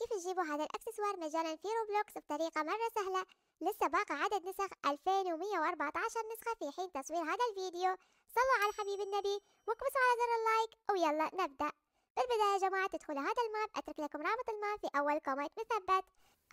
كيف تجيبوا هذا الاكسسوار مجانا في روبلوكس بطريقة مرة سهلة لسه باقى عدد نسخ 2114 نسخة في حين تصوير هذا الفيديو صلوا على حبيب النبي واكبسوا على زر اللايك ويلا نبدأ بالبداية يا جماعة تدخل هذا الماب أترك لكم رابط الماب في أول كومنت مثبت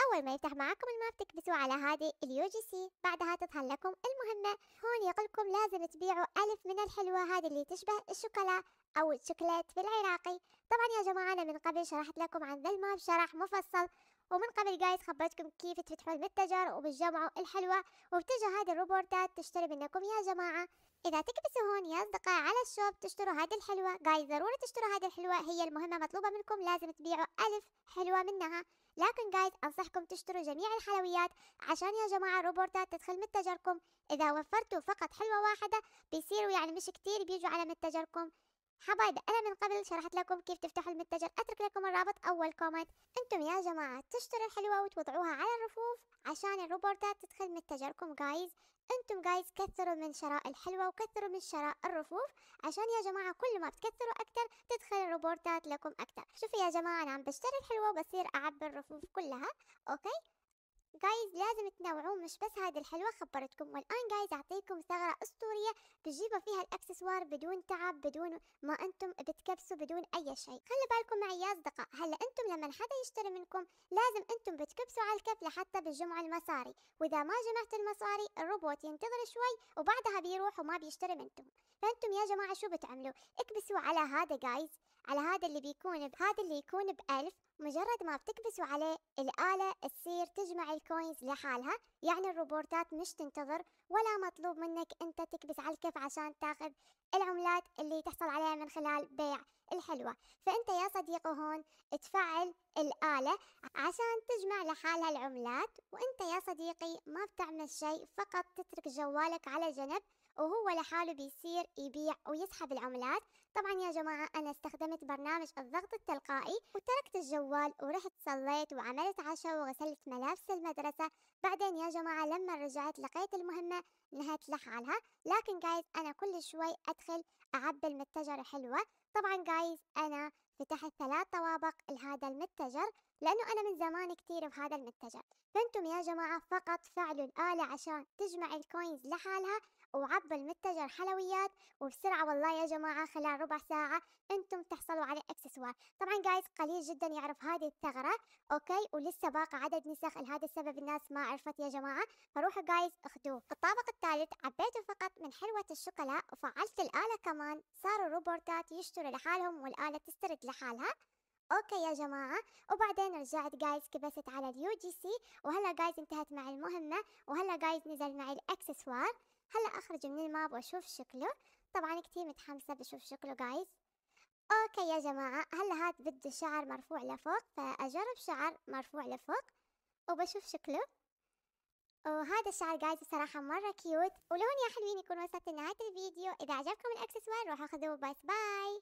أول ما يفتح معكم الماب تكبسوا على هذه اليو جي سي بعدها تظهر لكم المهمة هون يقولكم لازم تبيعوا ألف من الحلوة هذه اللي تشبه الشوكولا أو الشوكولات بالعراقي طبعا يا جماعة أنا من قبل شرحت لكم عن ذا الماب شرح مفصل ومن قبل جايز خبرتكم كيف تفتحون المتجر وبالجمعة الحلوة وبتجي هذه الروبورتات تشتري منكم يا جماعة إذا تكبسوا هون يا أصدقائي على الشوب تشتروا هذه الحلوة جايز ضروري تشتروا هذه الحلوة هي المهمة مطلوبة منكم لازم تبيعوا ألف حلوة منها لكن جايز أنصحكم تشتروا جميع الحلويات عشان يا جماعة الروبورتات تدخل متجركم إذا وفرتوا فقط حلوة واحدة بيصيروا يعني مش كتير بيجوا على متجركم حبايبي أنا من قبل شرحت لكم كيف تفتحوا المتجر أترك لكم الرابط أول كومنت أنتم يا جماعة تشتروا الحلوة وتوضعوها على الرفوف عشان الروبورتات تدخل متجركم جايز أنتم جايز كثروا من شراء الحلوة وكثروا من شراء الرفوف عشان يا جماعة كل ما بتكثروا أكتر تدخل الروبورتات لكم أكتر شوفوا يا جماعة أنا عم بشتري الحلوة وبصير أعبي الرفوف كلها أوكي جايز لازم تنوعوا مش بس هذه الحلوة خبرتكم والآن جايز أعطيكم ثغرة أسطورية بتجيبوا فيها الأكسسوار بدون تعب بدون ما أنتم بتكبسوا بدون أي شيء خلي بالكم معي يا أصدقاء هلا أنتم لما حدا يشتري منكم لازم أنتم بتكبسوا على الكف لحتى بتجمعوا المصاري وإذا ما جمعت المصاري الروبوت ينتظر شوي وبعدها بيروح وما بيشتري منكم فأنتم يا جماعة شو بتعملوا اكبسوا على هذا جايز على هذا اللي بيكون ب... هذا اللي يكون بألف مجرد ما بتكبسوا عليه الآلة تصير تجمع الكوينز لحالها يعني الروبورتات مش تنتظر ولا مطلوب منك أنت تكبس على الكف عشان تاخذ العملات اللي تحصل عليها من خلال بيع الحلوة فأنت يا صديقي هون تفعل الآلة عشان تجمع لحالها العملات وأنت يا صديقي ما بتعمل شيء فقط تترك جوالك على جنب وهو لحاله بيصير يبيع ويسحب العملات طبعا يا جماعة أنا استخدمت برنامج الضغط التلقائي وتركت الجوال ورحت صليت وعملت عشاء وغسلت ملابس المدرسة بعدين يا جماعة لما رجعت لقيت المهمة نهت لحالها لكن جايز أنا كل شوي أدخل أعبي المتجر حلوة طبعا جايز أنا فتحت ثلاث طوابق لهذا المتجر لأنه أنا من زمان كتير في هذا المتجر فأنتم يا جماعة فقط فعلوا الآلة عشان تجمع الكوينز لحالها وعبوا المتجر حلويات وبسرعة والله يا جماعة خلال ربع ساعة انتم تحصلوا على اكسسوار طبعا جايز قليل جدا يعرف هذه الثغرة اوكي ولسه باقى عدد نسخ لهذا السبب الناس ما عرفت يا جماعة فروحوا جايز اخدوه الطابق الثالث عبيته فقط من حلوة الشوكولا وفعلت الآلة كمان صاروا روبورتات يشتروا لحالهم والآلة تسترد لحالها اوكي يا جماعة وبعدين رجعت جايز كبست على اليو جي سي وهلا جايز انتهت معي المهمة وهلا جايز نزل معي الاكسسوار هلا اخرج من الماب واشوف شكله طبعا كتير متحمسة بشوف شكله جايز اوكي يا جماعة هلا هاد بده شعر مرفوع لفوق فاجرب شعر مرفوع لفوق وبشوف شكله وهذا الشعر جايز صراحة مرة كيوت ولهون يا حلوين يكون وصلت لنهاية الفيديو إذا عجبكم الأكسسوار روحوا خذوه بس باي